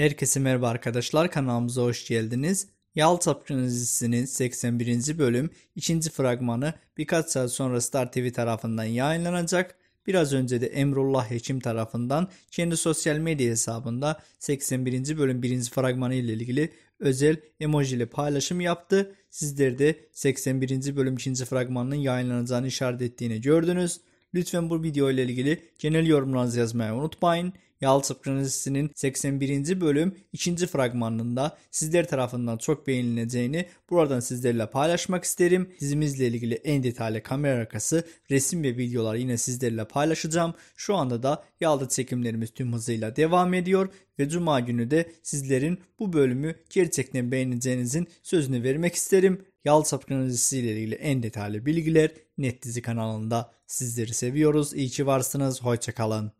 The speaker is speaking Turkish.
Herkese merhaba arkadaşlar kanalımıza hoş geldiniz. Yalta Prensesi'nin 81. bölüm 2. fragmanı birkaç saat sonra Star TV tarafından yayınlanacak. Biraz önce de Emrullah Hekim tarafından kendi sosyal medya hesabında 81. bölüm 1. fragmanı ile ilgili özel emoji ile paylaşım yaptı. Sizler de 81. bölüm 2. fragmanının yayınlanacağını işaret ettiğini gördünüz. Lütfen bu video ile ilgili genel yorumlarınızı yazmayı unutmayın. Yağlı Supremacy'nin 81. bölüm 2. fragmanında sizler tarafından çok beğenileceğini buradan sizlerle paylaşmak isterim. Dizimizle ilgili en detaylı kamera arkası resim ve videolar yine sizlerle paylaşacağım. Şu anda da Yalda çekimlerimiz tüm hızıyla devam ediyor ve cuma günü de sizlerin bu bölümü gerçekten beğeneceğinizin sözünü vermek isterim. Yalda Sapkın ile ilgili en detaylı bilgiler Net Dizi kanalında. Sizleri seviyoruz. İyi ki varsınız. Hoşçakalın.